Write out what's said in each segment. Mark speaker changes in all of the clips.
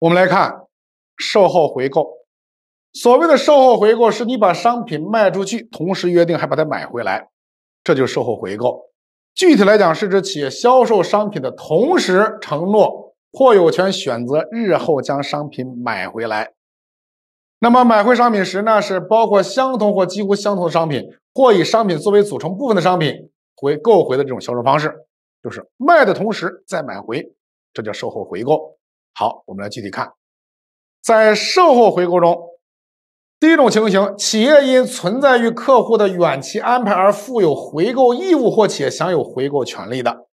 Speaker 1: 我们来看售后回购。所谓的售后回购，是你把商品卖出去，同时约定还把它买回来，这就售后回购。具体来讲，是指企业销售商品的同时承诺或有权选择日后将商品买回来。那么买回商品时呢，是包括相同或几乎相同的商品，或以商品作为组成部分的商品，回购回的这种销售方式，就是卖的同时再买回，这叫售后回购。好，我们来具体看，在售后回购中，第一种情形，企业因存在于客户的远期安排而负有回购义务或企业享有回购权利的，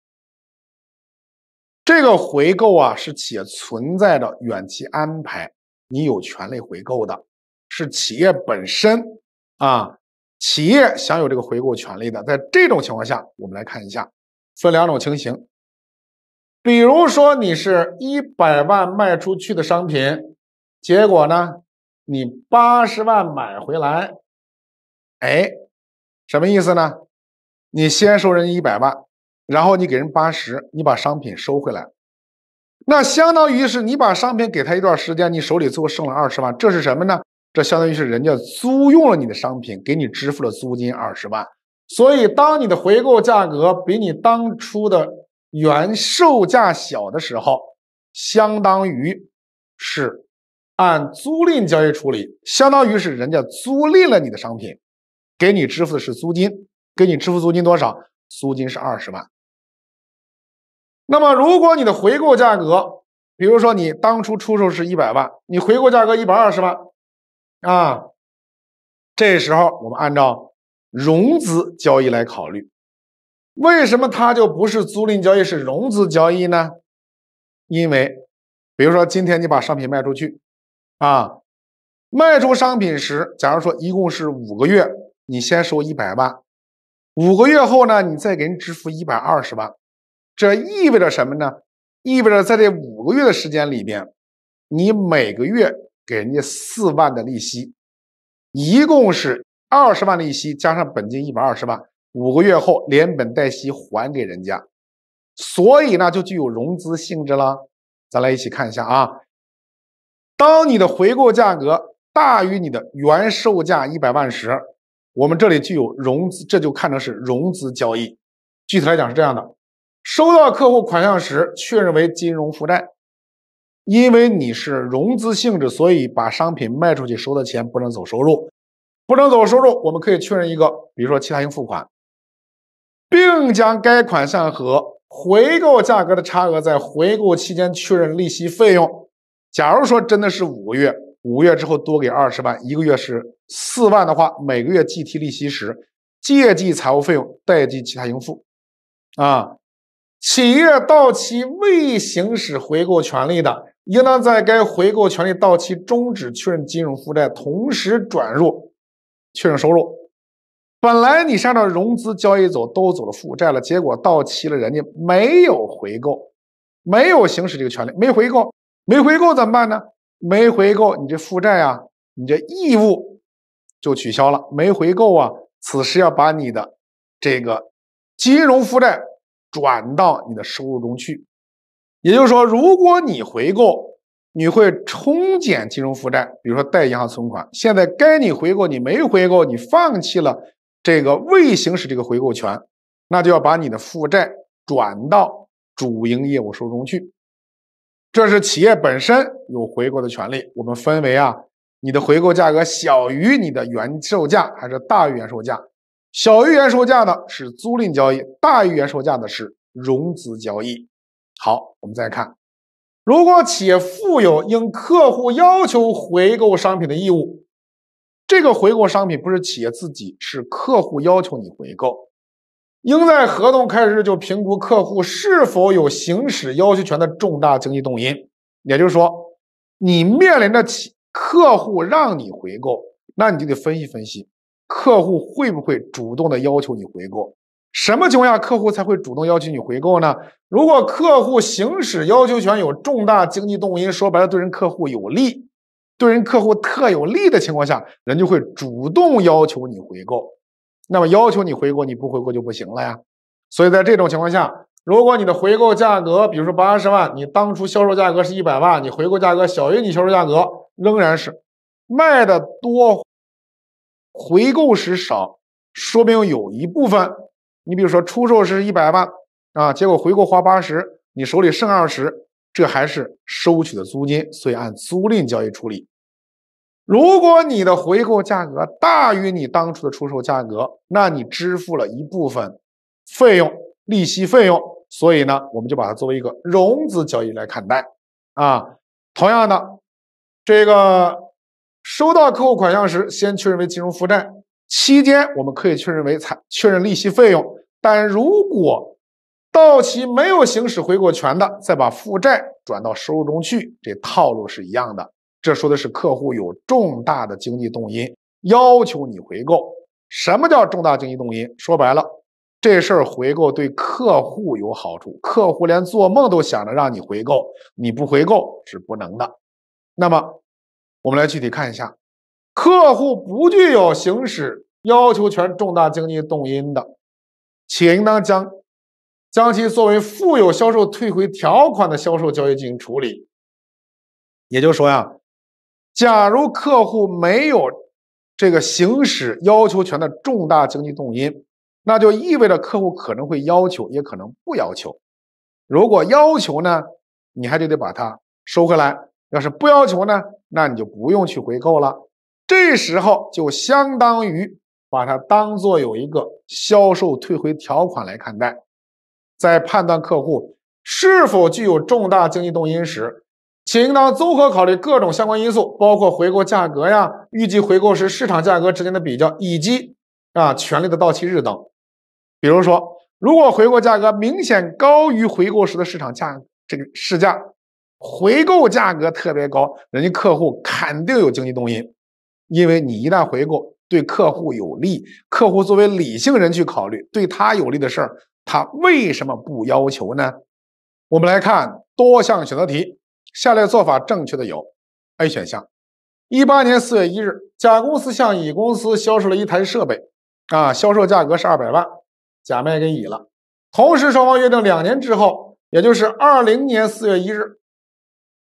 Speaker 1: 这个回购啊是企业存在的远期安排，你有权利回购的，是企业本身啊，企业享有这个回购权利的，在这种情况下，我们来看一下，分两种情形。比如说，你是一百万卖出去的商品，结果呢，你八十万买回来，哎，什么意思呢？你先收人家一百万，然后你给人八十，你把商品收回来，那相当于是你把商品给他一段时间，你手里最后剩了二十万，这是什么呢？这相当于是人家租用了你的商品，给你支付了租金二十万。所以，当你的回购价格比你当初的。原售价小的时候，相当于是按租赁交易处理，相当于是人家租赁了你的商品，给你支付的是租金，给你支付租金多少？租金是二十万。那么，如果你的回购价格，比如说你当初出售是一百万，你回购价格一百二十万，啊，这时候我们按照融资交易来考虑。为什么它就不是租赁交易，是融资交易呢？因为，比如说今天你把商品卖出去，啊，卖出商品时，假如说一共是五个月，你先收一百万，五个月后呢，你再给人支付一百二十万，这意味着什么呢？意味着在这五个月的时间里边，你每个月给人家四万的利息，一共是二十万利息加上本金一百二十万。五个月后连本带息还给人家，所以呢就具有融资性质了。咱来一起看一下啊。当你的回购价格大于你的原售价一百万时，我们这里具有融资，这就看成是融资交易。具体来讲是这样的：收到客户款项时，确认为金融负债，因为你是融资性质，所以把商品卖出去收的钱不能走收入，不能走收入，我们可以确认一个，比如说其他应付款。并将该款项和回购价格的差额在回购期间确认利息费用。假如说真的是五个月，五月之后多给二十万，一个月是四万的话，每个月计提利息时，借记财务费用，贷记其他应付。啊，企业到期未行使回购权利的，应当在该回购权利到期终止确认金融负债，同时转入确认收入。本来你上的融资交易走都走了负债了，结果到期了，人家没有回购，没有行使这个权利，没回购，没回购怎么办呢？没回购，你这负债啊，你这义务就取消了。没回购啊，此时要把你的这个金融负债转到你的收入中去。也就是说，如果你回购，你会冲减金融负债，比如说贷银行存款。现在该你回购，你没回购，你放弃了。这个未行使这个回购权，那就要把你的负债转到主营业务收入去。这是企业本身有回购的权利。我们分为啊，你的回购价格小于你的原售价还是大于原售价？小于原售价的是租赁交易，大于原售价的是融资交易。好，我们再看，如果企业负有应客户要求回购商品的义务。这个回购商品不是企业自己，是客户要求你回购，应在合同开始就评估客户是否有行使要求权的重大经济动因，也就是说，你面临着企客户让你回购，那你就得分析分析，客户会不会主动的要求你回购？什么情况下客户才会主动要求你回购呢？如果客户行使要求权有重大经济动因，说白了对人客户有利。对人客户特有利的情况下，人就会主动要求你回购。那么要求你回购，你不回购就不行了呀。所以在这种情况下，如果你的回购价格，比如说八十万，你当初销售价格是一百万，你回购价格小于你销售价格，仍然是卖的多，回购时少，说明有一部分。你比如说出售时一百万啊，结果回购花八十，你手里剩二十，这还是收取的租金，所以按租赁交易处理。如果你的回购价格大于你当初的出售价格，那你支付了一部分费用，利息费用。所以呢，我们就把它作为一个融资交易来看待啊。同样的，这个收到客户款项时，先确认为金融负债，期间我们可以确认为采确认利息费用。但如果到期没有行使回购权的，再把负债转到收入中去，这套路是一样的。这说的是客户有重大的经济动因要求你回购。什么叫重大经济动因？说白了，这事儿回购对客户有好处，客户连做梦都想着让你回购，你不回购是不能的。那么，我们来具体看一下，客户不具有行使要求权重大经济动因的，且应当将将其作为附有销售退回条款的销售交易进行处理。也就是说呀。假如客户没有这个行使要求权的重大经济动因，那就意味着客户可能会要求，也可能不要求。如果要求呢，你还就得把它收回来；要是不要求呢，那你就不用去回购了。这时候就相当于把它当做有一个销售退回条款来看待，在判断客户是否具有重大经济动因时。且应当综合考虑各种相关因素，包括回购价格呀、预计回购时市场价格之间的比较，以及啊权利的到期日等。比如说，如果回购价格明显高于回购时的市场价，这个市价回购价格特别高，人家客户肯定有经济动因，因为你一旦回购对客户有利，客户作为理性人去考虑对他有利的事儿，他为什么不要求呢？我们来看多项选择题。下列做法正确的有，A 选项，一八年四月一日，甲公司向乙公司销售了一台设备，啊，销售价格是二百万，甲卖给乙了。同时，双方约定两年之后，也就是二零年四月一日，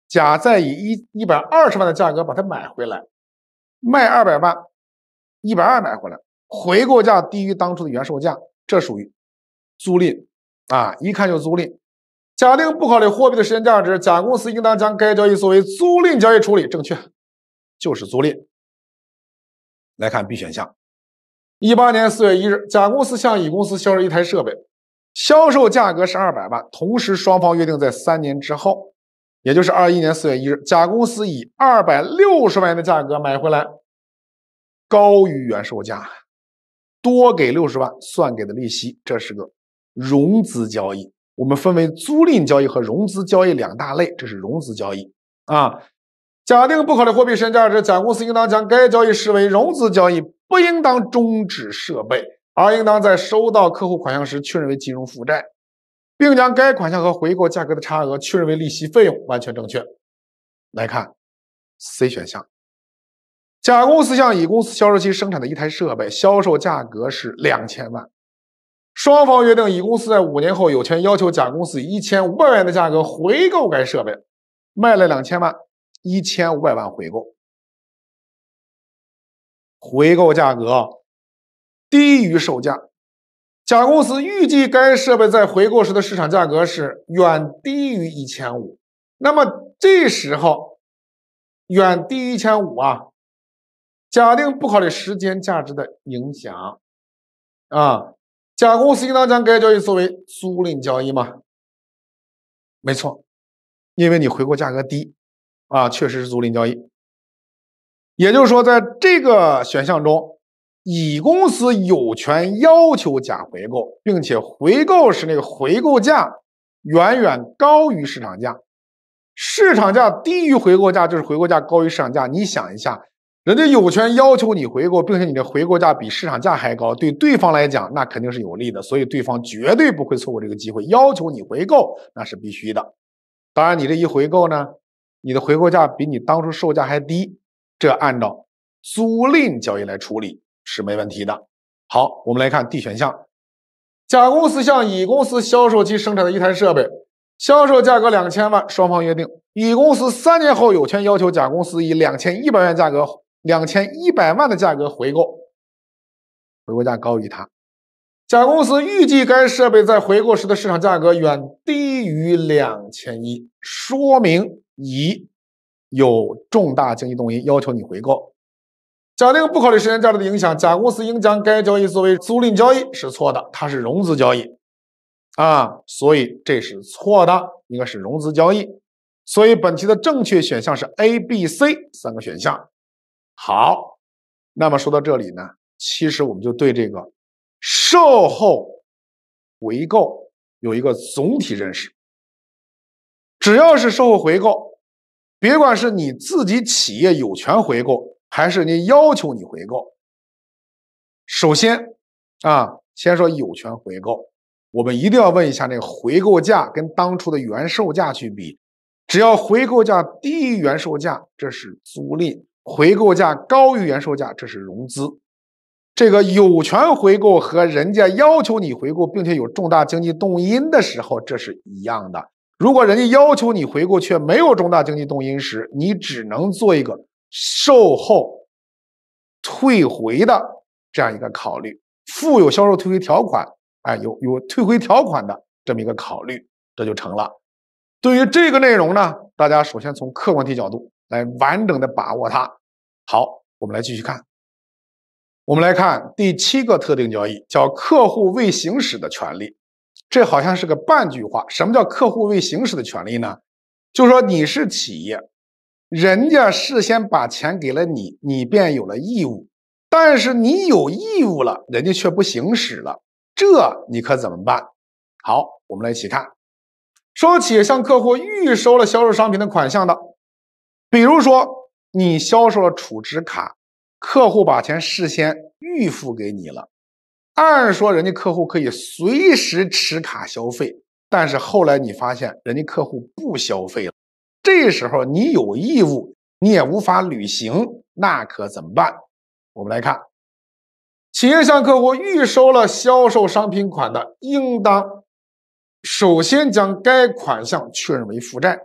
Speaker 1: 甲再以一一百二十万的价格把它买回来，卖二百万，一百二买回来，回购价低于当初的原售价，这属于租赁，啊，一看就租赁。假定不考虑货币的时间价值，甲公司应当将该交易作为租赁交易处理，正确，就是租赁。来看 B 选项，一八年四月一日，甲公司向乙公司销售一台设备，销售价格是二百万，同时双方约定在三年之后，也就是二一年四月一日，甲公司以二百六十万元的价格买回来，高于原售价，多给六十万算给的利息，这是个融资交易。我们分为租赁交易和融资交易两大类，这是融资交易啊。假定不考虑货币时间价值，甲公司应当将该交易视为融资交易，不应当终止设备，而应当在收到客户款项时确认为金融负债，并将该款项和回购价格的差额确认为利息费用，完全正确。来看 C 选项，甲公司向乙公司销售其生产的一台设备，销售价格是两千万。双方约定，乙公司在五年后有权要求甲公司以一千五百万元的价格回购该设备。卖了两千万，一千五百万回购，回购价格低于售价。甲公司预计该设备在回购时的市场价格是远低于一千五。那么这时候远低于一千五啊？
Speaker 2: 假定不考虑时间价值的影响啊。甲公司应当将该交易作为租赁交易吗？没错，
Speaker 1: 因为你回购价格低，啊，确实是租赁交易。也就是说，在这个选项中，乙公司有权要求甲回购，并且回购时那个回购价远远高于市场价，市场价低于回购价，就是回购价高于市场价。你想一下。人家有权要求你回购，并且你的回购价比市场价还高，对对方来讲那肯定是有利的，所以对方绝对不会错过这个机会，要求你回购那是必须的。当然，你这一回购呢，你的回购价比你当初售价还低，这按照租赁交易来处理是没问题的。好，我们来看 D 选项：甲公司向乙公司销售其生产的一台设备，销售价格两千万，双方约定乙公司三年后有权要求甲公司以两千一百元价格。两千一百万的价格回购，回购价高于它。甲公司预计该设备在回购时的市场价格远低于两千一，说明乙有重大经济动因要求你回购。假定不考虑时间价值的影响，甲公司应将该交易作为租赁交易是错的，它是融资交易啊，所以这是错的，应该是融资交易。所以本期的正确选项是 A、B、C 三个选项。好，那么说到这里呢，其实我们就对这个售
Speaker 2: 后回购有一个总体认识。只
Speaker 1: 要是售后回购，别管是你自己企业有权回购，还是你要求你回购，首先啊，先说有权回购，我们一定要问一下那个回购价跟当初的原售价去比，只要回购价低于原售价，这是租赁。回购价高于原售价，这是融资。这个有权回购和人家要求你回购，并且有重大经济动因的时候，这是一样的。如果人家要求你回购却没有重大经济动因时，你只能做一个售后退回的这样一个考虑，附有销售退回条款，哎，有有退回条款的这么一个考虑，这就成了。对于这个内容呢，大家首先从客观题角度。来完整的把握它，好，我们来继续看。我们来看第七个特定交易，叫客户未行使的权利，这好像是个半句话。什么叫客户未行使的权利呢？就说你是企业，人家事先把钱给了你，你便有了义务，但是你有义务了，人家却不行使了，这你可怎么办？好，我们来一起看，说企业向客户预收了销售商品的款项的。比如说，你销售了储值卡，客户把钱事先预付给你了。按说，人家客户可以随时持卡消费，但是后来你发现人家客户不消费了，这时候你有义务，你也无法履行，那可怎么办？我们来看，企业向客户预收了销售商品款的，应当首先将该款项确认为负债。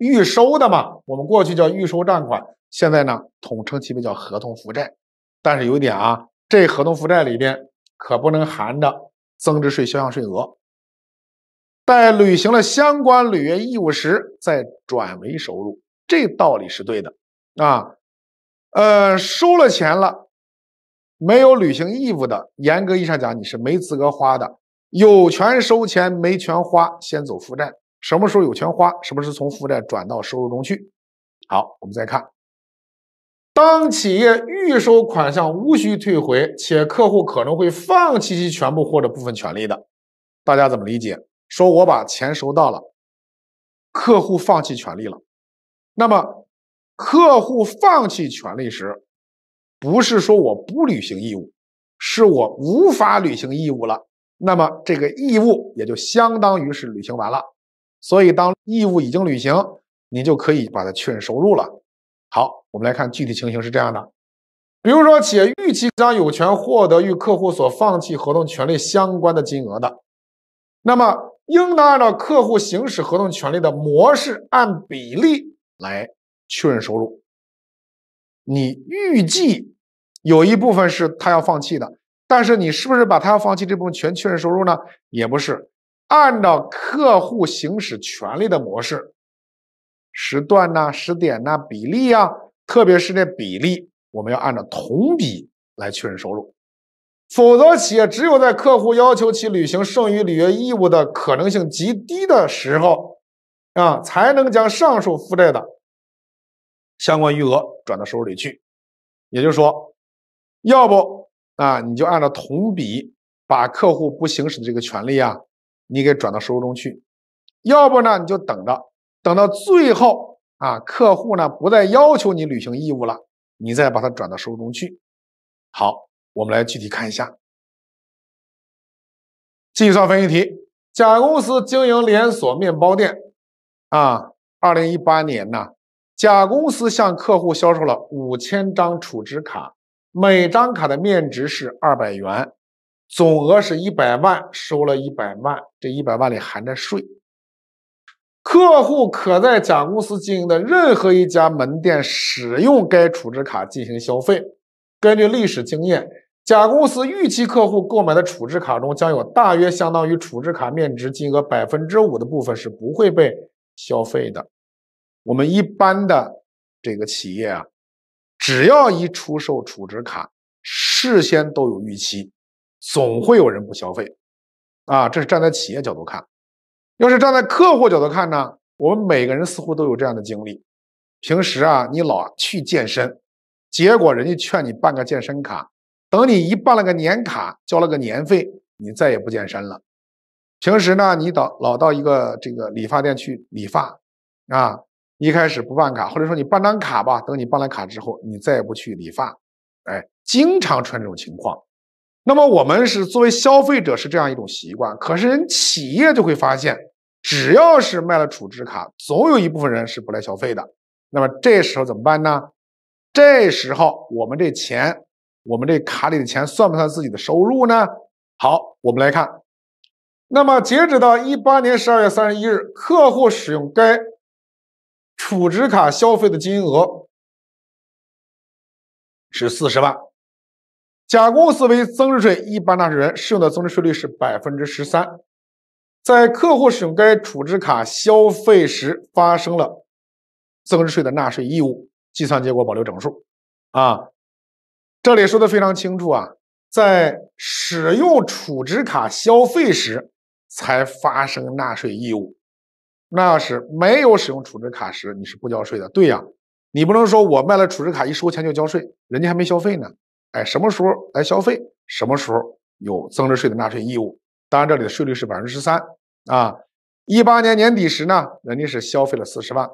Speaker 1: 预收的嘛，我们过去叫预收账款，现在呢统称其为叫合同负债。但是有一点啊，这合同负债里边可不能含着增值税销项税额，待履行了相关履约义务时再转为收入，这道理是对的啊。呃，收了钱了，没有履行义务的，严格意义上讲你是没资格花的，有权收钱没权花，先走负债。什么时候有权花？什么时候从负债转到收入中去？好，我们再看，当企业预收款项无需退回，且客户可能会放弃其全部或者部分权利的，大家怎么理解？说我把钱收到了，客户放弃权利了，那么客户放弃权利时，不是说我不履行义务，是我无法履行义务了，那么这个义务也就相当于是履行完了。所以，当义务已经履行，你就可以把它确认收入了。好，我们来看具体情形是这样的：比如说，企业预期将有权获得与客户所放弃合同权利相关的金额的，那么应当按照客户行使合同权利的模式，按比例来确认收入。你预计有一部分是他要放弃的，但是你是不是把他要放弃这部分全确认收入呢？也不是。按照客户行使权利的模式、时段呐、时点呐、比例呀，特别是那比例，我们要按照同比来确认收入。否则，企业只有在客户要求其履行剩余履约义务的可能性极低的时候，啊，才能将上述负债的相关余额转到收入里去。也就是说，要不啊，你就按照同比把客户不行使的这个权利啊。你给转到收入中去，要不呢你就等着，等到最后啊，客户呢不再要求你履行义务了，你再把它转到收入中去。好，我们来具体看一下计算分析题。甲公司经营连锁面包店，啊，二零一八年呢，甲公司向客户销售了五千张储值卡，每张卡的面值是二百元。总额是一百万，收了一百万，这一百万里含着税。客户可在甲公司经营的任何一家门店使用该储值卡进行消费。根据历史经验，甲公司预期客户购买的储值卡中，将有大约相当于储值卡面值金额百分之五的部分是不会被消费的。我们一般的这个企业啊，只要一出售储值卡，事先都有预期。总会有人不消费，啊，这是站在企业角度看。要是站在客户角度看呢？我们每个人似乎都有这样的经历。平时啊，你老去健身，结果人家劝你办个健身卡，等你一办了个年卡，交了个年费，你再也不健身了。平时呢，你到老到一个这个理发店去理发，啊，一开始不办卡，或者说你办张卡吧，等你办了卡之后，你再也不去理发。哎，经常出现这种情况。那么我们是作为消费者是这样一种习惯，可是人企业就会发现，只要是卖了储值卡，总有一部分人是不来消费的。那么这时候怎么办呢？这时候我们这钱，我们这卡里的钱算不算自己的收入呢？好，我们来看，那么截止到一八年十二月三十一日，客户使用该
Speaker 2: 储值卡消费的金额
Speaker 1: 是四十万。甲公司为增值税一般纳税人，适用的增值税率是百分之十三。在客户使用该储值卡消费时，发生了增值税的纳税义务。计算结果保留整数。啊，这里说的非常清楚啊，在使用储值卡消费时才发生纳税义务。那要是没有使用储值卡时，你是不交税的，对呀？你不能说我卖了储值卡，一收钱就交税，人家还没消费呢。哎，什么时候来消费？什么时候有增值税的纳税义务？当然，这里的税率是百分之十三啊。一八年年底时呢，人家是消费了四十万。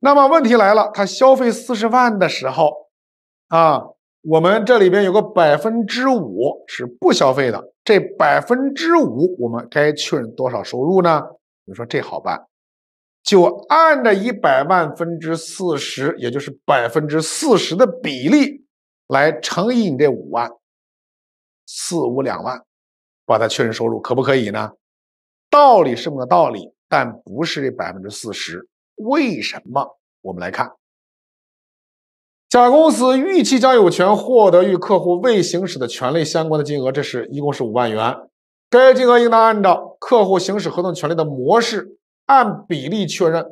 Speaker 1: 那么问题来了，他消费四十万的时候，啊，我们这里边有个百分之五是不消费的，这百分之五我们该确认多少收入呢？你说这好办，就按着一百万分之四十，也就是百分之四十的比例。来乘以你这五万四五两万，把它确认收入，可不可以呢？道理是么的道理？但不是这百分之四十。为什么？我们来看，甲公司预期将有权获得与客户未行使的权利相关的金额，这是一共是五万元。该金额应当按照客户行使合同权利的模式按比例确认。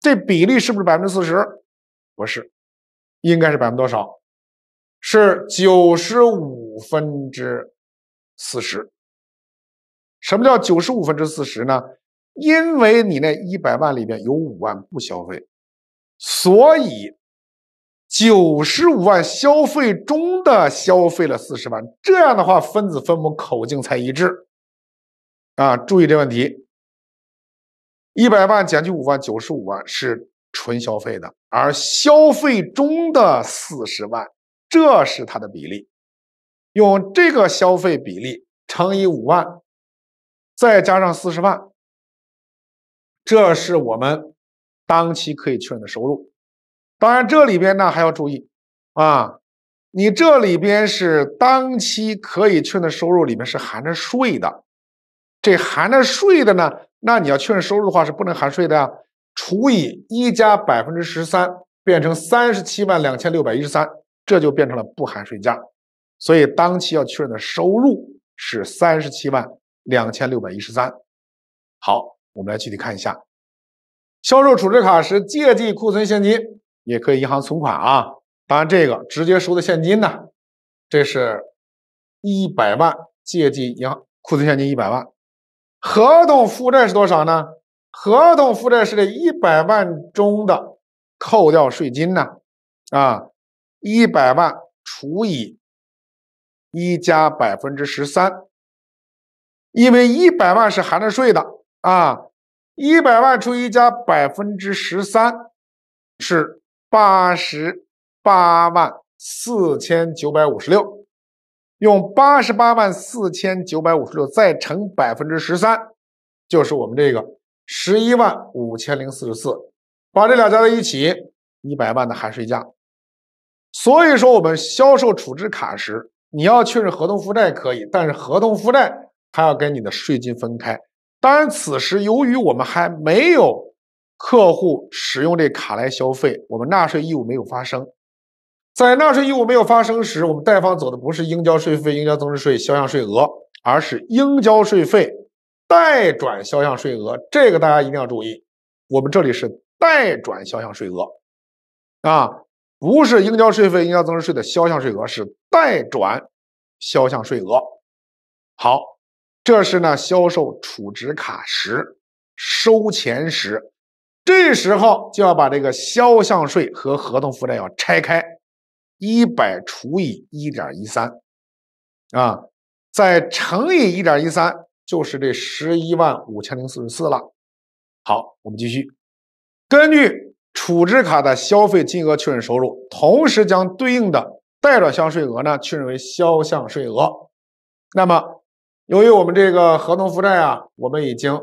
Speaker 1: 这比例是不是百分之四十？不是，应该是百分之多少？是九十五分之四十。什么叫九十五分之四十呢？因为你那一百万里面有五万不消费，所以九十五万消费中的消费了四十万。这样的话，分子分母口径才一致。啊，注意这问题。一百万减去五万，九十五万是纯消费的，而消费中的四十万。这是它的比例，用这个消费比例乘以五万，
Speaker 2: 再加上四十万，这是我们
Speaker 1: 当期可以确认的收入。当然，这里边呢还要注意啊，你这里边是当期可以确认收入里面是含着税的，这含着税的呢，那你要确认收入的话是不能含税的呀，除以一加百分之十三，变成三十七万两千六百一十三。这就变成了不含税价，所以当期要确认的收入是三十七万两千六百一十三。好，我们来具体看一下，销售处置卡时借记库存现金，也可以银行存款啊。当然，这个直接收的现金呢，这是一百万，借记银行库存现金一百万。合同负债是多少呢？合同负债是这一百万中的扣掉税金呢？啊？一百万除以一加百分之十三，因为一百万是含着税的啊，一百万除以一加百分之十三是八十八万四千九百五十六，用八十八万四千九百五十六再乘百分之十三，就是我们这个十一万五千零四十四，把这俩加在一起，一百万的含税价。所以说，我们销售储值卡时，你要确认合同负债可以，但是合同负债它要跟你的税金分开。当然，此时由于我们还没有客户使用这卡来消费，我们纳税义务没有发生。在纳税义务没有发生时，我们贷方走的不是应交税费、应交增值税销项税额，而是应交税费代转销项税额。这个大家一定要注意，我们这里是代转销项税额，啊。不是应交税费、应交增值税的销项税额是代转销项税额。好，这是呢销售储值卡时收钱时，这时候就要把这个销项税和合同负债要拆开，一百除以一点一三啊，再乘以一点一三就是这十一万五千零四十四了。好，我们继续根据。储值卡的消费金额确认收入，同时将对应的代转销税额呢确认为销项税额。那么，由于我们这个合同负债啊，我们已经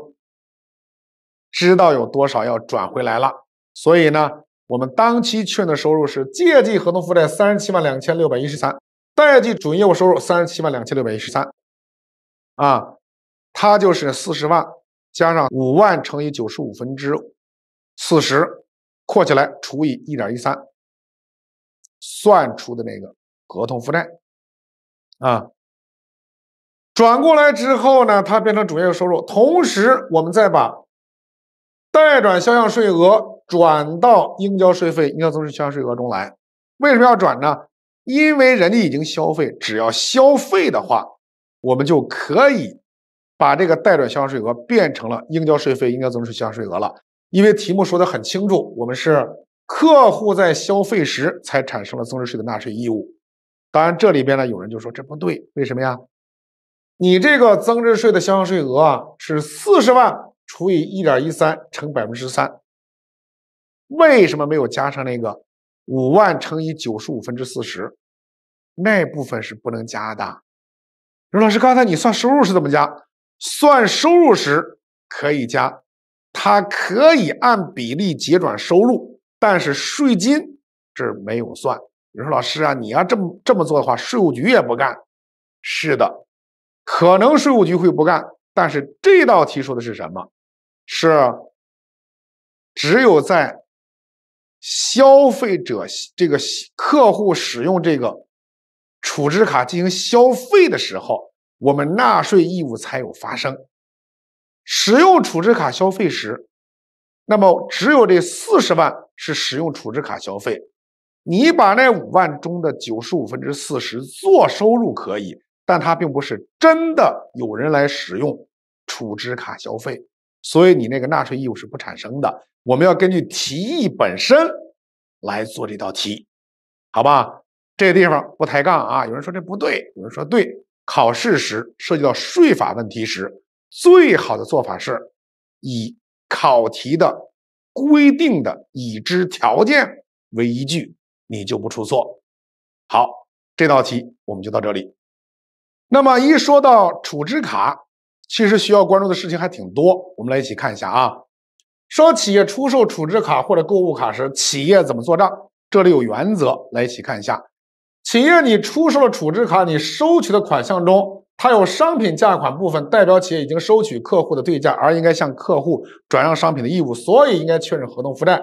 Speaker 1: 知道有多少要转回来了，所以呢，我们当期确认的收入是借记合同负债三十七万两千六百一十三，贷记主营业务收入三十七万两千六百一十三。啊，它就是四十万加上五万乘以九十五分之四十。括起来除以一点一三，算出的那个
Speaker 2: 合同负债，啊，转过来之后呢，它
Speaker 1: 变成主营业务收入。同时，我们再把代转销项税额转到应交税费、应交增值税额中来。为什么要转呢？因为人家已经消费，只要消费的话，我们就可以把这个代转销项税额变成了应交税费、应交增值销项税额了。因为题目说的很清楚，我们是客户在消费时才产生了增值税的纳税义务。当然，这里边呢，有人就说这不对，为什么呀？你这个增值税的销项税额啊是四十万除以一点一三乘百分之三，为什么没有加上那个五万乘以九十五分之四十？那部分是不能加的。刘老师，刚才你算收入是怎么加？算收入时可以加。它可以按比例结转收入，但是税金这没有算。你说老师啊，你要这么这么做的话，税务局也不干。是的，可能税务局会不干。但是这道题说的是什么？是只有在消费者这个客户使用这个储值卡进行消费的时候，我们纳税义务才有发生。使用储值卡消费时，那么只有这四十万是使用储值卡消费。你把那五万中的九十五分之四十做收入可以，但它并不是真的有人来使用储值卡消费，所以你那个纳税义务是不产生的。我们要根据题意本身来做这道题，好吧？这地方不抬杠啊，有人说这不对，有人说对。考试时涉及到税法问题时。最好的做法是，以考题的规定的已知条件为依据，你就不出错。好，这道题我们就到这里。那么一说到储值卡，其实需要关注的事情还挺多，我们来一起看一下啊。说企业出售储值卡或者购物卡时，企业怎么做账？这里有原则，来一起看一下。企业你出售了储值卡，你收取的款项中。它有商品价款部分，代表企业已经收取客户的对价，而应该向客户转让商品的义务，所以应该确认合同负债。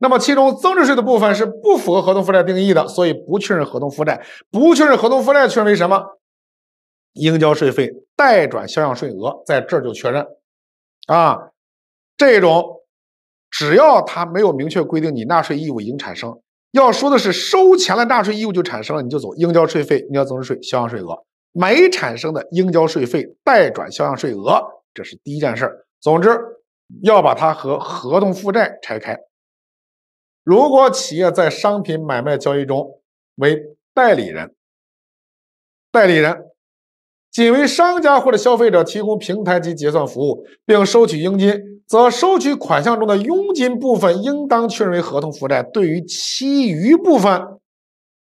Speaker 1: 那么其中增值税的部分是不符合合同负债定义的，所以不确认合同负债。不确认合同负债，确认为什么？应交税费代转销项税额在这儿就确认。啊，这种只要它没有明确规定，你纳税义务已经产生，要说的是收钱了，纳税义务就产生了，你就走应交税费，应交增值税销项税额。没产生的应交税费代转销项税额，这是第一件事儿。总之，要把它和合同负债拆开。如果企业在商品买卖交易中为代理人，代理人仅为商家或者消费者提供平台及结算服务，并收取佣金，则收取款项中的佣金部分应当确认为合同负债；对于其余部分，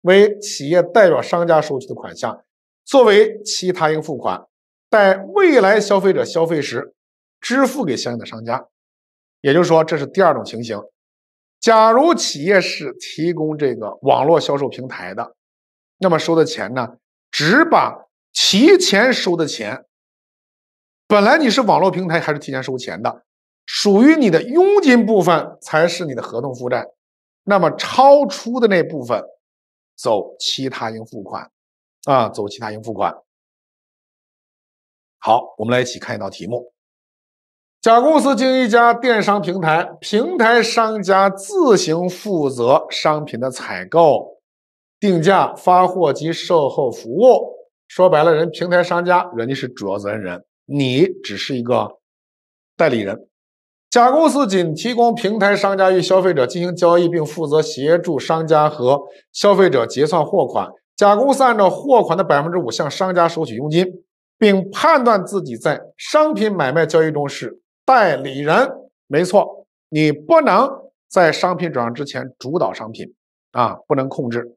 Speaker 1: 为企业代表商家收取的款项。作为其他应付款，在未来消费者消费时支付给相应的商家，也就是说，这是第二种情形。假如企业是提供这个网络销售平台的，那么收的钱呢，只把提前收的钱，本来你是网络平台还是提前收钱的，属于你的佣金部分才是你的合同负债，那么超出的那部分走其他应
Speaker 2: 付款。啊，走其他应付款。好，我们来一起
Speaker 1: 看一道题目。甲公司经营一家电商平台，平台商家自行负责商品的采购、定价、发货及售后服务。说白了，人平台商家，人家是主要责任人，你只是一个代理人。甲公司仅提供平台商家与消费者进行交易，并负责协助商家和消费者结算货款。甲公司按照货款的百分之五向商家收取佣金，并判断自己在商品买卖交易中是代理人。没错，你不能在商品转让之前主导商品啊，不能控制。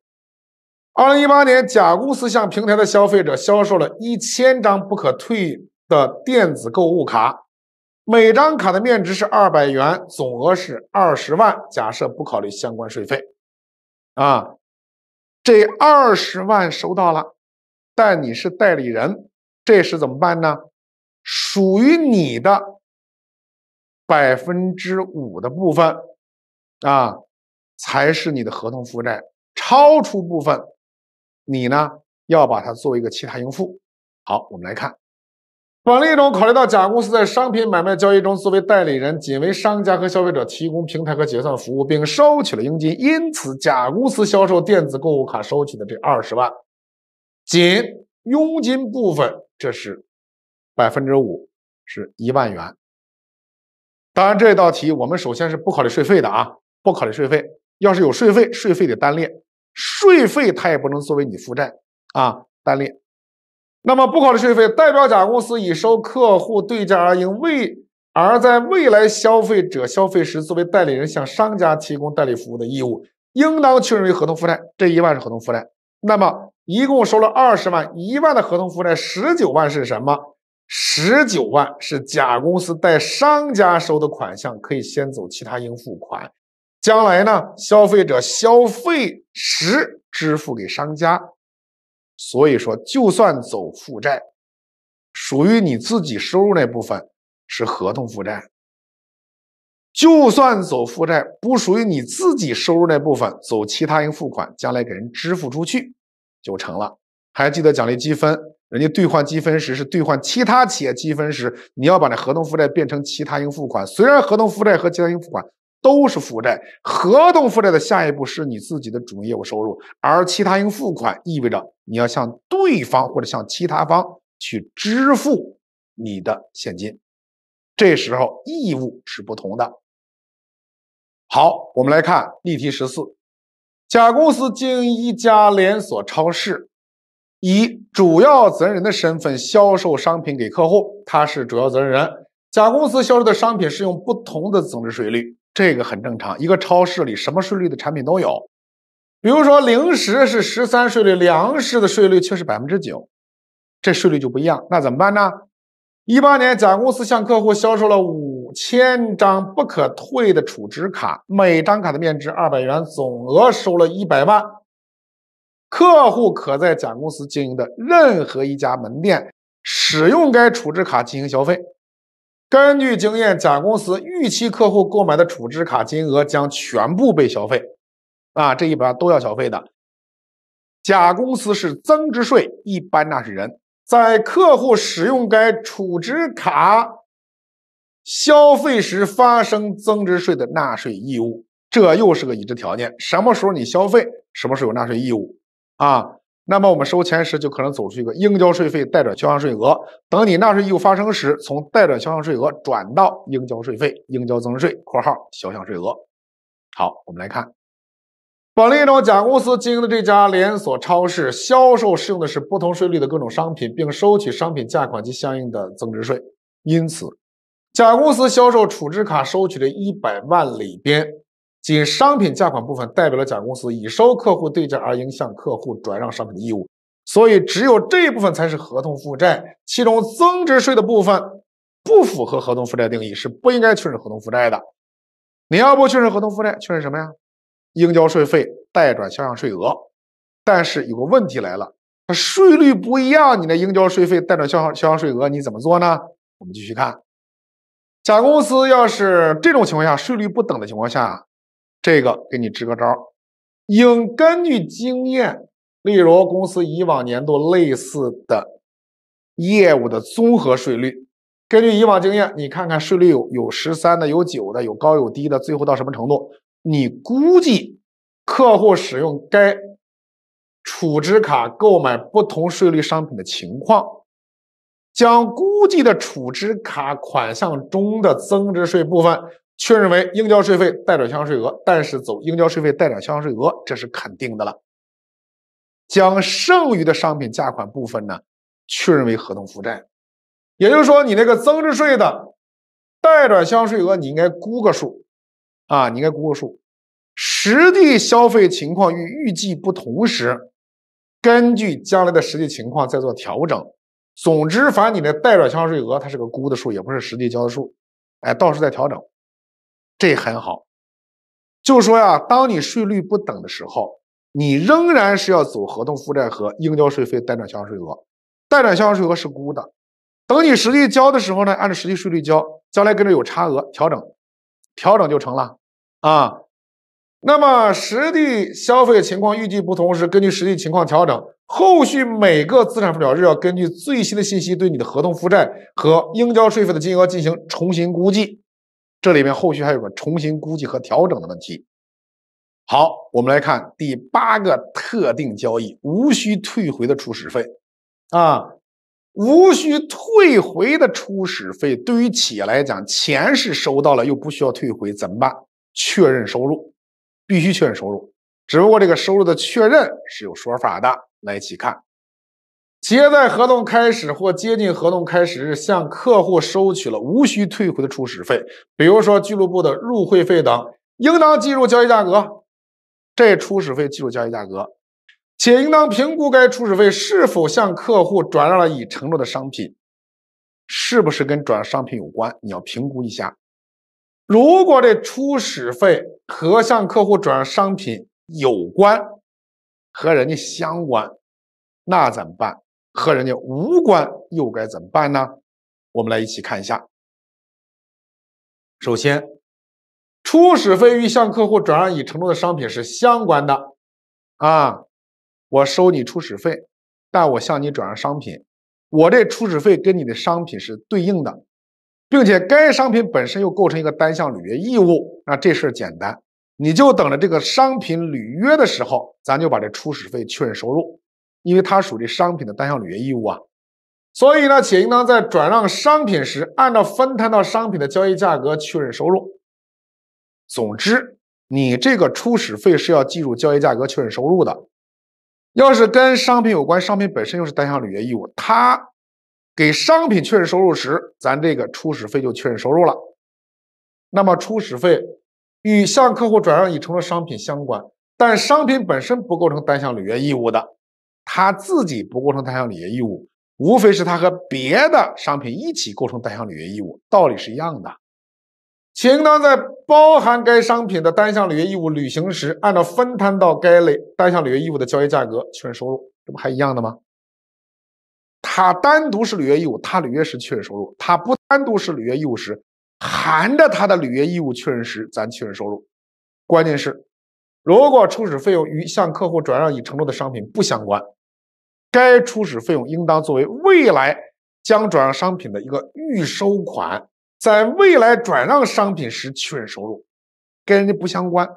Speaker 1: 二零一八年，甲公司向平台的消费者销售了一千张不可退的电子购物卡，每张卡的面值是二百元，总额是二十万。假设不考虑相关税费，啊。这二十万收到了，但你是代理人，这时怎么办呢？属于你的百分之五的部分
Speaker 2: 啊，才是你的合同负债，超出部分，
Speaker 1: 你呢要把它作为一个其他应付。好，我们来看。法律中考虑到，甲公司在商品买卖交易中作为代理人，仅为商家和消费者提供平台和结算服务，并收取了佣金，因此，甲公司销售电子购物卡收取的这二十万，仅佣金部分，这是百分之五，是一万元。当然，这道题我们首先是不考虑税费的啊，不考虑税费。要是有税费，税费得单列，税费它也不能作为你负债啊，单列。那么不考虑税费，代表甲公司已收客户对价而应未而在未来消费者消费时，作为代理人向商家提供代理服务的义务，应当确认为合同负债。这一万是合同负债。那么一共收了二十万，一万的合同负债，十九万是什么？十九万是甲公司代商家收的款项，可以先走其他应付款。将来呢，消费者消费时支付给商家。所以说，就算走负债，属于你自己收入那部分是合同负债；就算走负债，不属于你自己收入那部分，走其他应付款，将来给人支付出去就成了。还记得奖励积分，人家兑换积分时是兑换其他企业积分时，你要把那合同负债变成其他应付款。虽然合同负债和其他应付款。都是负债，合同负债的下一步是你自己的主营业务收入，而其他应付款意味着你要向对方或者向其他方去支付你的现金，这时候义务是不同的。好，我们来看例题十四，甲公司经营一家连锁超市，以主要责任人的身份销售商品给客户，他是主要责任人。甲公司销售的商品适用不同的增值税率。这个很正常，一个超市里什么税率的产品都有，比如说零食是十三税率，粮食的税率却是百分之九，这税率就不一样。那怎么办呢？一八年，甲公司向客户销售了五千张不可退的储值卡，每张卡的面值二百元，总额收了一百万。客户可在甲公司经营的任何一家门店使用该储值卡进行消费。根据经验，甲公司预期客户购买的储值卡金额将全部被消费，啊，这一般都要消费的。甲公司是增值税一般纳税人，在客户使用该储值卡消费时发生增值税的纳税义务，这又是个已知条件。什么时候你消费，什么时候有纳税义务，啊？那么我们收钱时就可能走出一个应交税费，代转销项税额。等你纳税义务发生时，从代转销项税额转到应交税费，应交增值税（括号销项税额）。好，我们来看。本例中，甲公司经营的这家连锁超市销售适用的是不同税率的各种商品，并收取商品价款及相应的增值税。因此，甲公司销售储值卡收取的一百万里边。仅商品价款部分代表了甲公司已收客户对价而应向客户转让商品的义务，所以只有这一部分才是合同负债。其中增值税的部分不符合合同负债定义，是不应该确认合同负债的。你要不确认合同负债，确认什么呀？应交税费代转销项税额。但是有个问题来了，那税率不一样，你的应交税费代转销项销项税额你怎么做呢？我们继续看，甲公司要是这种情况下税率不等的情况下。这个给你支个招，应根据经验，例如公司以往年度类似的业务的综合税率，根据以往经验，你看看税率有有十三的，有九的，有高有低的，最后到什么程度？你估计客户使用该储值卡购买不同税率商品的情况，将估计的储值卡款项中的增值税部分。确认为应交税费代转销项税额，但是走应交税费代转销项税额，这是肯定的了。将剩余的商品价款部分呢，确认为合同负债。也就是说，你那个增值税的代转销项税额，你应该估个数啊，你应该估个数。实际消费情况与预计不同时，根据将来的实际情况再做调整。总之，反正你那代转销项税额它是个估的数，也不是实际交的数，哎，到时候再调整。这很好，就是说呀，当你税率不等的时候，你仍然是要走合同负债和应交税费代转销税额，代转销税额是估的，等你实际交的时候呢，按照实际税率交，将来跟着有差额调整，调整就成了啊。那么实际消费情况预计不同时，根据实际情况调整，后续每个资产负债日要根据最新的信息对你的合同负债和应交税费的金额进行重新估计。这里面后续还有个重新估计和调整的问题。好，我们来看第八个特定交易，无需退回的初始费。啊，无需退回的初始费，对于企业来讲，钱是收到了，又不需要退回，怎么办？确认收入，必须确认收入。只不过这个收入的确认是有说法的，来一起看。企业在合同开始或接近合同开始日向客户收取了无需退回的初始费，比如说俱乐部的入会费等，应当计入交易价格。这初始费计入交易价格，且应当评估该初始费是否向客户转让了已承诺的商品。是不是跟转让商品有关？你要评估一下。如果这初始费和向客户转让商品有关，和人家相关，那怎么办？和人家无关，又该怎么办呢？我们来一起
Speaker 2: 看一下。首先，初始费与向客
Speaker 1: 户转让已承诺的商品是相关的啊。我收你初始费，但我向你转让商品，我这初始费跟你的商品是对应的，并且该商品本身又构成一个单项履约义务。那这事儿简单，你就等着这个商品履约的时候，咱就把这初始费确认收入。因为它属于商品的单项履约义务啊，所以呢，且应当在转让商品时，按照分摊到商品的交易价格确认收入。总之，你这个初始费是要计入交易价格确认收入的。要是跟商品有关，商品本身又是单项履约义务，它给商品确认收入时，咱这个初始费就确认收入了。那么，初始费与向客户转让已承诺商品相关，但商品本身不构成单项履约义务的。他自己不构成单项履约义务，无非是他和别的商品一起构成单项履约义务，道理是一样的。应当在包含该商品的单项履约义务履行时，按照分摊到该类单项履约义务的交易价格确认收入，这不还一样的吗？他单独是履约义务，他履约时确认收入；他不单独是履约义务时，含着他的履约义务确认时，咱确认收入。关键是，如果初始费用与向客户转让已承诺的商品不相关。该初始费用应当作为未来将转让商品的一个预收款，在未来转让商品时确认收入，跟人家不相关，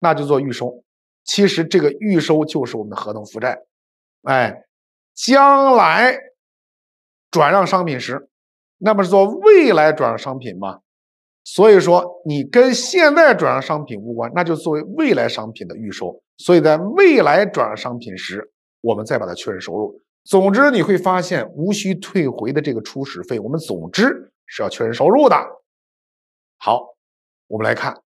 Speaker 1: 那就做预收。其实这个预收就是我们的合同负债。哎，将来转让商品时，那么是做未来转让商品吗？所以说你跟现在转让商品无关，那就作为未来商品的预收。所以在未来转让商品时。我们再把它确认收入。总之，你会发现无需退回的这个初始费，我们总之是要确认收入的。好，我们来看，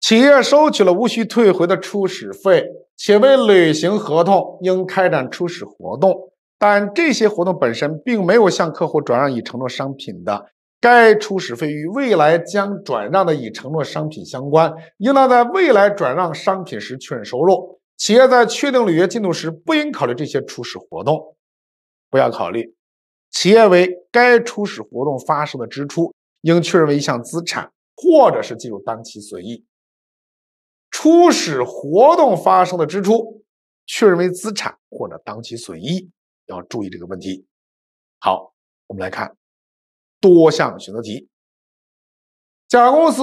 Speaker 1: 企业收取了无需退回的初始费，且未履行合同应开展初始活动，但这些活动本身并没有向客户转让已承诺商品的，该初始费与未来将转让的已承诺商品相关，应当在未来转让商品时确认收入。企业在确定履约进度时，不应考虑这些初始活动，不要考虑企业为该初始活动发生的支出，应确认为一项资产，或者是计入当期损益。初始活动发生的支出确认为资产或者当
Speaker 2: 期损益，要注意这个问题。好，我们来看多项选择题。甲公司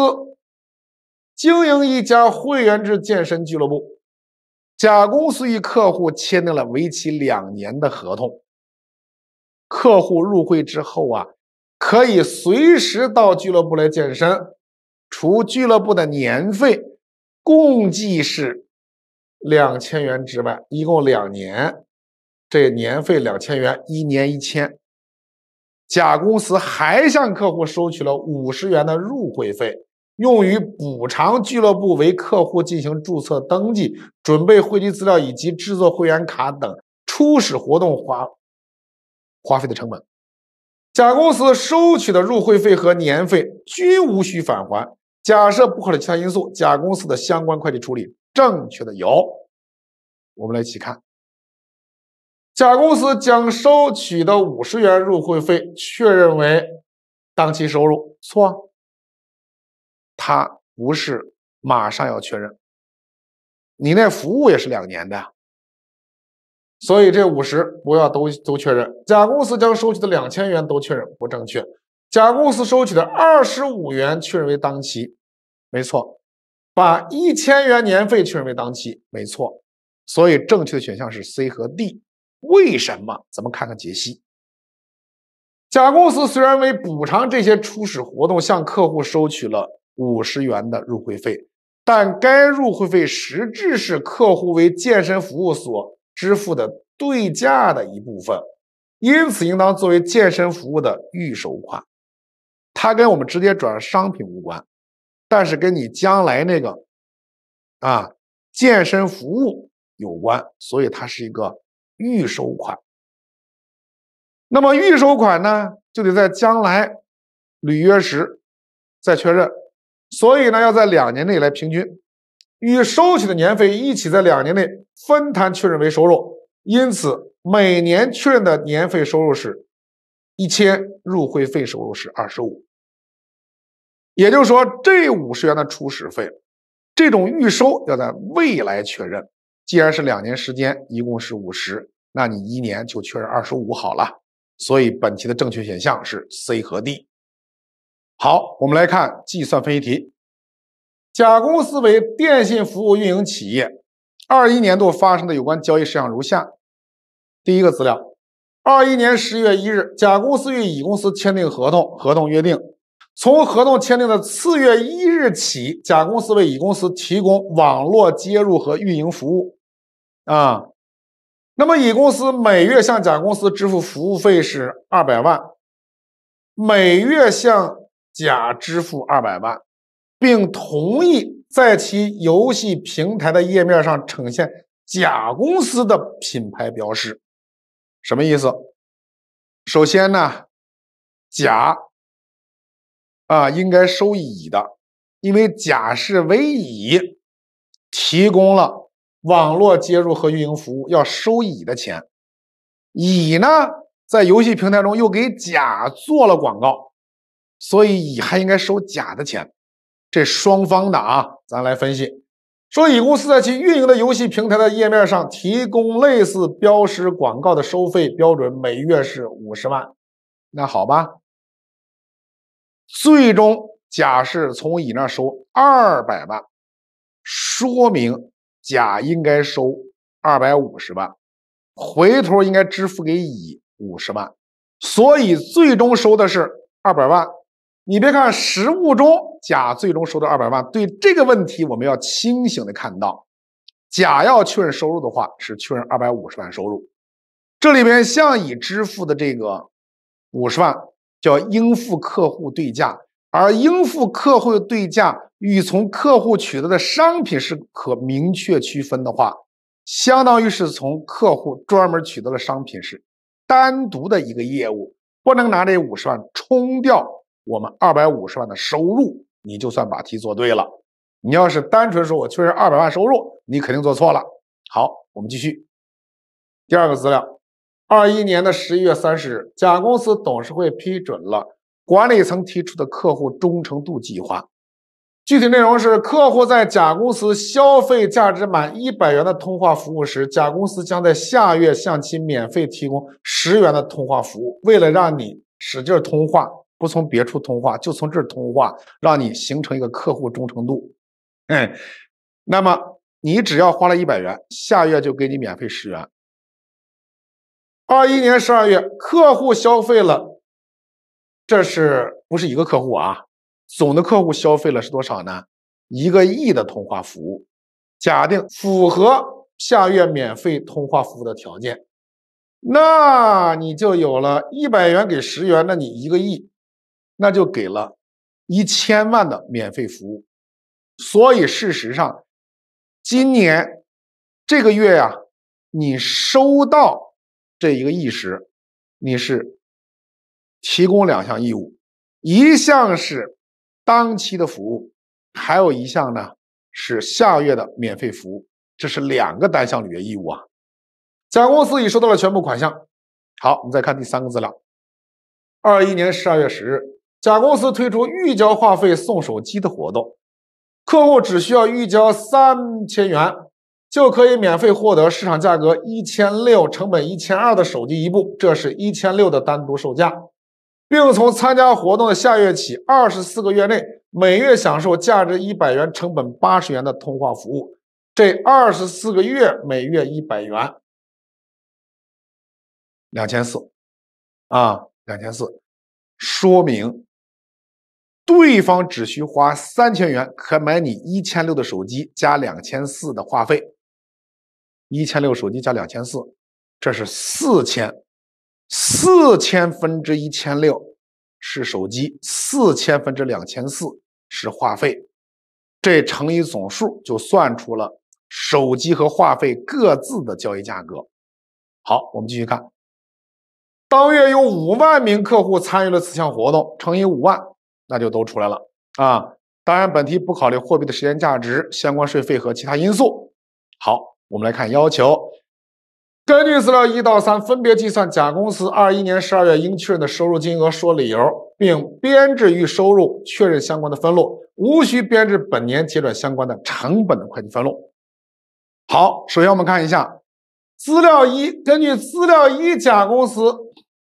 Speaker 2: 经营一家
Speaker 1: 会员制健身俱乐部。甲公司与客户签订了为期两年的合同。客户入会之后啊，可以随时到俱乐部来健身。除俱乐部的年费共计是两千元之外，一共两年，这年费两千元，一年一千。甲公司还向客户收取了五十元的入会费。用于补偿俱乐部为客户进行注册登记、准备会籍资料以及制作会员卡等初始活动花花费的成本。甲公司收取的入会费和年费均无需返还。假设不考虑其他因素，甲公司的相关会计处理正确的有，我们来一起看。甲公司将收取的五十元入会费确认为当期收入，错。他不是马上要
Speaker 2: 确认，你那服务也是两年的，所以这
Speaker 1: 五十不要都都确认。甲公司将收取的两千元都确认不正确，甲公司收取的二十五元确认为当期，没错，把一千元年费确认为当期，没错。所以正确的选项是 C 和 D。为什么？咱们看看解析。甲公司虽然为补偿这些初始活动向客户收取了。五十元的入会费，但该入会费实质是客户为健身服务所支付的对价的一部分，因此应当作为健身服务的预收款。它跟我们直接转商品无关，但是跟你将来那个啊健身服务有关，所以它是一个预
Speaker 2: 收款。那么预收款呢，就得在将来
Speaker 1: 履约时再确认。所以呢，要在两年内来平均，与收取的年费一起在两年内分摊确认为收入。因此，每年确认的年费收入是一千，入会费收入是二十五。也就是说，这五十元的初始费，这种预收要在未来确认。既然是两年时间，一共是五十，那你一年就确认二十五好了。所以，本期的正确选项是 C 和 D。好，我们来看计算分析题。甲公司为电信服务运营企业，二一年度发生的有关交易事项如下：第一个资料，二一年十月一日，甲公司与乙公司签订合同，合同约定，从合同签订的次月一日起，甲公司为乙公司提供网络接入和运营服务。啊，那么乙公司每月向甲公司支付服务费是二百万，每月向甲支付二百万，并同意在其游戏平台的页面上呈现甲公司的品牌标识，什么意思？首先呢，甲啊应该收乙的，因为甲是为乙提供了网络接入和运营服务，要收乙的钱。乙呢，在游戏平台中又给甲做了广告。所以乙还应该收甲的钱，这双方的啊，咱来分析。说乙公司在其运营的游戏平台的页面上提供类似标识广告的收费标准每月是五十万，那好吧，最终甲是从乙那收二百万，说明甲应该收二百五十万，回头应该支付给乙五十万，所以最终收的是二百万。你别看实物中甲最终收到二百万，对这个问题我们要清醒的看到，甲要确认收入的话是确认二百五十万收入，这里边向乙支付的这个五十万叫应付客户对价，而应付客户对价与从客户取得的商品是可明确区分的话，相当于是从客户专门取得的商品是单独的一个业务，不能拿这五十万冲掉。我们二百五十万的收入，你就算把题做对了。你要是单纯说我确认二百万收入，你肯定做错了。好，我们继续。第二个资料，二一年的十一月三十日，甲公司董事会批准了管理层提出的客户忠诚度计划。具体内容是：客户在甲公司消费价值满一百元的通话服务时，甲公司将在下月向其免费提供十元的通话服务。为了让你使劲通话。不从别处通话，就从这儿通话，让你形成一个客户忠诚度。嗯，那么你只要花了一百元，下月就给你免费十元。二一年十二月，客户消费了，这是不是一个客户啊？总的客户消费了是多少呢？一个亿的通话服务，假定符合下月免费通话服务的条件，那你就有了一百元给十元，那你一个亿。那就给了，一千万的免费服务，所以事实上，
Speaker 2: 今年这个月呀，你收到这一个亿时，你是提供两项义务，
Speaker 1: 一项是当期的服务，还有一项呢是下月的免费服务，这是两个单项履约义务啊。甲公司已收到了全部款项。好，我们再看第三个资料，二一年十二月十日。甲公司推出预交话费送手机的活动，客户只需要预交三千元，就可以免费获得市场价格一千六、成本一千二的手机一部。这是一千六的单独售价，并从参加活动的下月起，二十四个月内每月享受价值一百元、成本八十元的通话服务。这二十四个月每月一百元，
Speaker 2: 两千四，啊，两千四，说明。
Speaker 1: 对方只需花三千元，可买你一千六的手机加两千四的话费。一千六手机加两千四，这是四千，四千分之一千六是手机，四千分之两千四是话费，这乘以总数，就算出了手机和话费各自的交易价格。好，我们继续看，当月有五万名客户参与了此项活动，乘以五万。那就都出来了啊！当然，本题不考虑货币的时间价值、相关税费和其他因素。好，我们来看要求，根据资料一到三，分别计算甲公司二一年十二月应确认的收入金额，说理由，并编制预收入确认相关的分录，无需编制本年结转相关的成本的会计分录。好，首先我们看一下资料一，根据资料一，甲公司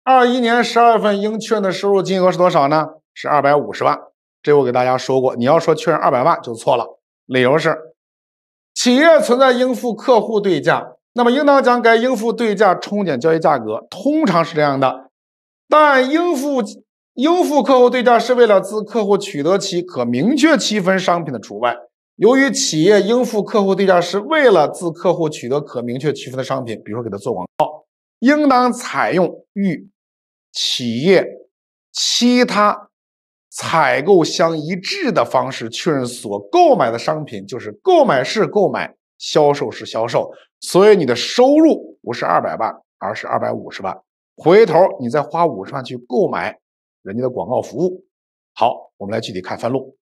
Speaker 1: 二一年十二月份应确认的收入金额是多少呢？是二百五十万，这我给大家说过。你要说确认二百万就错了，理由是企业存在应付客户对价，那么应当将该应付对价冲减交易价格。通常是这样的，但应付应付客户对价是为了自客户取得其可明确区分商品的除外。由于企业应付客户对价是为了自客户取得可明确区分的商品，比如说给他做广告，应当采用与企业其他采购相一致的方式确认所购买的商品，就是购买是购买，销售是销售，所以你的收入不是二百万，而是二百五十万。回头你再花五十万去购买人家的广告服务。好，我们来具体看分录。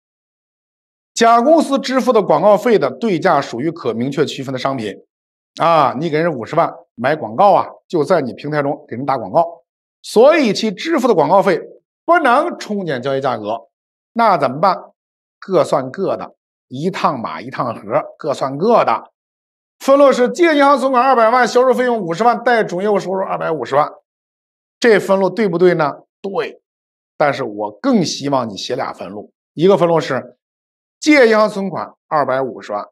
Speaker 1: 甲公司支付的广告费的对价属于可明确区分的商品啊，你给人五十万买广告啊，就在你平台中给人打广告，所以其支付的广告费。不能冲减交易价格，那怎么办？各算各的，一趟马一趟河，各算各的。分录是借银行存款二百万，销售费用五十万，贷主营业务收入二百五十万。这分录对不对呢？对。但是我更希望你写俩分录，一个分录是借银行存款二百五十万，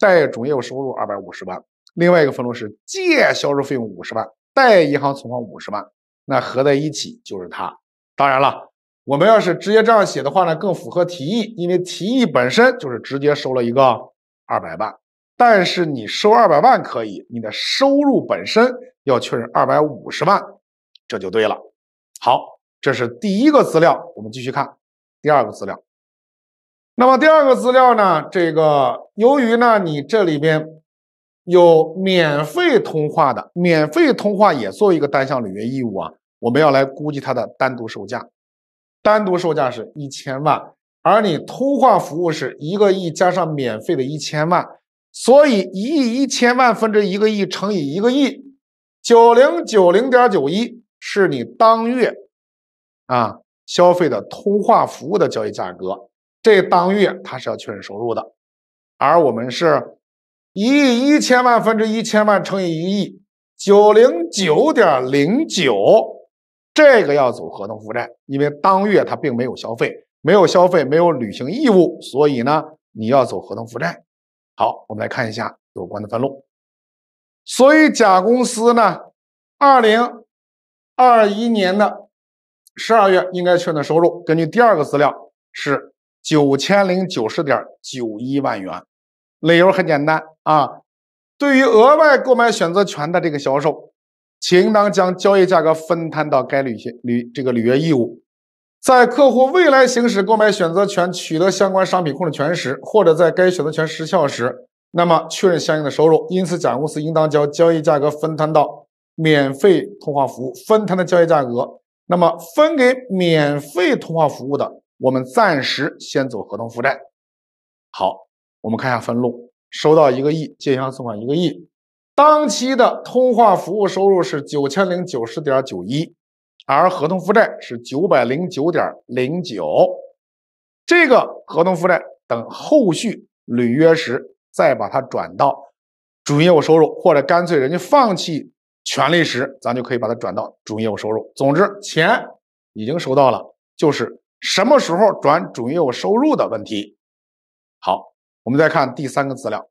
Speaker 1: 贷主营业务收入二百五十万。另外一个分录是借销售费用五十万，贷银行存款五十万。那合在一起就是它。当然了，我们要是直接这样写的话呢，更符合题意，因为题意本身就是直接收了一个二百万。但是你收二百万可以，你的收入本身要确认二百五十万，这就对了。好，这是第一个资料，我们继续看第二个资料。那么第二个资料呢？这个由于呢，你这里边有免费通话的，免费通话也做一个单项履约义务啊。我们要来估计它的单独售价，单独售价是一千万，而你通话服务是一个亿加上免费的一千万，所以一亿一千万分之一个亿乘以一个亿，九零九零点九一是你当月啊消费的通话服务的交易价格，这当月它是要确认收入的，而我们是一亿一千万分之一千万乘以一亿，九零九点零九。这个要走合同负债，因为当月他并没有消费，没有消费，没有履行义务，所以呢，你要走合同负债。好，我们来看一下有关的分录。所以，甲公司呢，二零二一年的十二月应该确认收入，根据第二个资料是九千零九十点九一万元，理由很简单啊，对于额外购买选择权的这个销售。应当将交易价格分摊到该履行履这个履约义务，在客户未来行使购买选择权取得相关商品控制权时，或者在该选择权失效时，那么确认相应的收入。因此，甲公司应当将交易价格分摊到免费通话服务分摊的交易价格，那么分给免费通话服务的，我们暂时先走合同负债。好，我们看一下分录，收到一个亿，借银行存款一个亿。当期的通话服务收入是九千零九十点九一，而合同负债是九百零九点零九，这个合同负债等后续履约时再把它转到主营业务收入，或者干脆人家放弃权利时，咱就可以把它转到主营业务收入。总之，钱已经收到了，就是什么时候转主营业务收入的问题。好，我们再看第三个资料。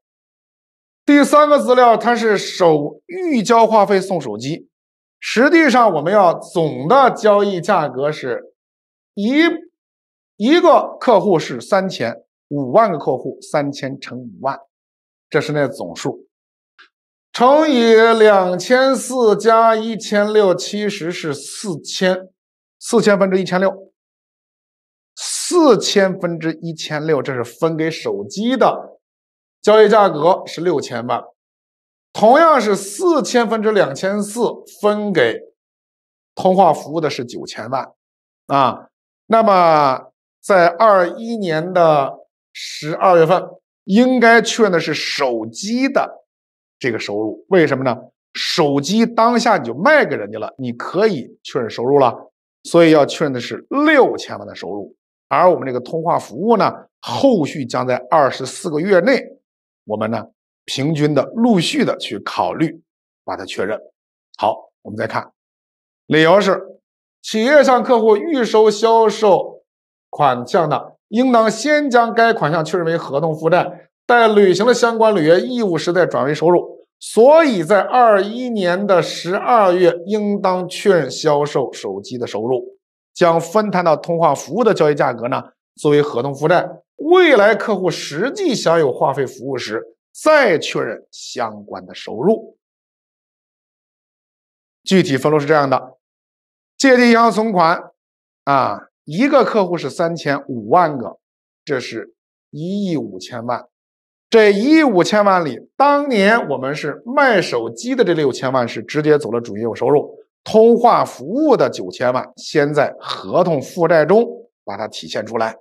Speaker 1: 第三个资料，它是首预交话费送手机。实际上，我们要总的交易价格是一一个客户是三千，五万个客户三千乘五万，这是那总数，乘以两千四加一千六其实是四千，四千分之一千六，四千分之一千六，这是分给手机的。交易价格是六千万，同样是四千分之两千四分给通话服务的是九千万，啊，那么在二一年的十二月份应该确认的是手机的这个收入，为什么呢？手机当下你就卖给人家了，你可以确认收入了，所以要确认的是六千万的收入，而我们这个通话服务呢，后续将在二十四个月内。我们呢，平均的、陆续的去考虑，把它确认。好，我们再看，理由是：企业向客户预收销售款项的，应当先将该款项确认为合同负债，待履行了相关履约义务时再转为收入。所以在二一年的十二月，应当确认销售手机的收入，将分摊到通话服务的交易价格呢，作为合同负债。未来客户实际享有话费服务时，再确认相关的收入。具体分录是这样的：借记银行存款，啊，一个客户是三千五万个，这是一亿五千万。这一亿五千万里，当年我们是卖手机的，这六千万是直接走了主营业务收入；通话服务的九千万，先在合同负债中把它
Speaker 2: 体现出来。